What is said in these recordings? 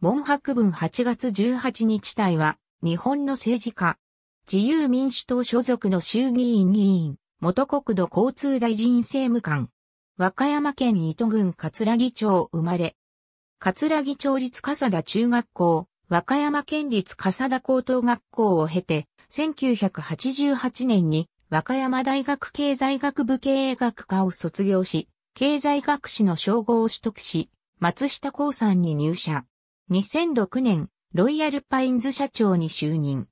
文博文8月18日隊は、日本の政治家、自由民主党所属の衆議院議員、元国土交通大臣政務官、和歌山県糸郡葛城町生まれ、葛城町立笠田中学校、和歌山県立笠田高等学校を経て、1988年に和歌山大学経済学部経営学科を卒業し、経済学士の称号を取得し、松下高さんに入社。2006年、ロイヤルパインズ社長に就任。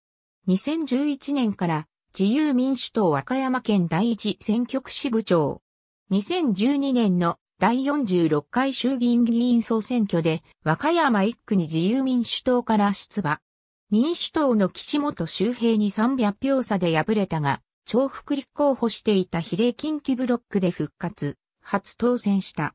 2011年から自由民主党和歌山県第一選挙区支部長。2012年の第46回衆議院議員総選挙で和歌山1区に自由民主党から出馬。民主党の岸本周平に300票差で敗れたが、重複立候補していた比例近畿ブロックで復活、初当選した。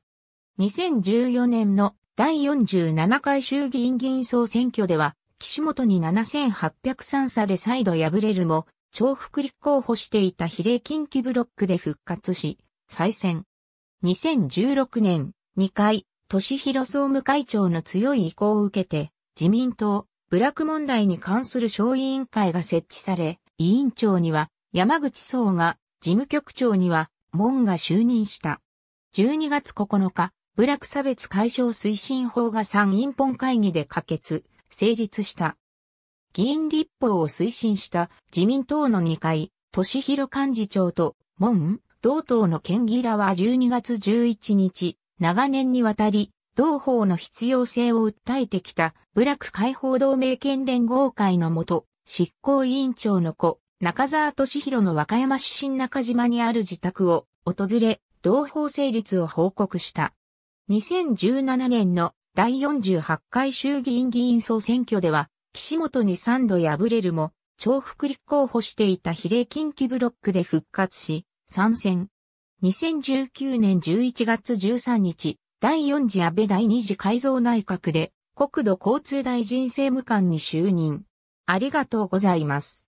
2014年の第47回衆議院議員総選挙では、岸本に7803差で再度敗れるも、重複立候補していた比例近畿ブロックで復活し、再選。2016年、2回、都市広総務会長の強い意向を受けて、自民党、部落問題に関する小委員会が設置され、委員長には山口総が、事務局長には門が就任した。12月9日、部落差別解消推進法が参院本会議で可決、成立した。議員立法を推進した自民党の2階、俊弘幹事長と、門、同党の県議らは12月11日、長年にわたり、同法の必要性を訴えてきた、部落解放同盟県連合会のもと、執行委員長の子、中沢俊弘の和歌山市新中島にある自宅を訪れ、同法成立を報告した。2017年の第48回衆議院議員総選挙では、岸本に3度敗れるも、重複立候補していた比例近畿ブロックで復活し、参戦。2019年11月13日、第4次安倍第2次改造内閣で、国土交通大臣政務官に就任。ありがとうございます。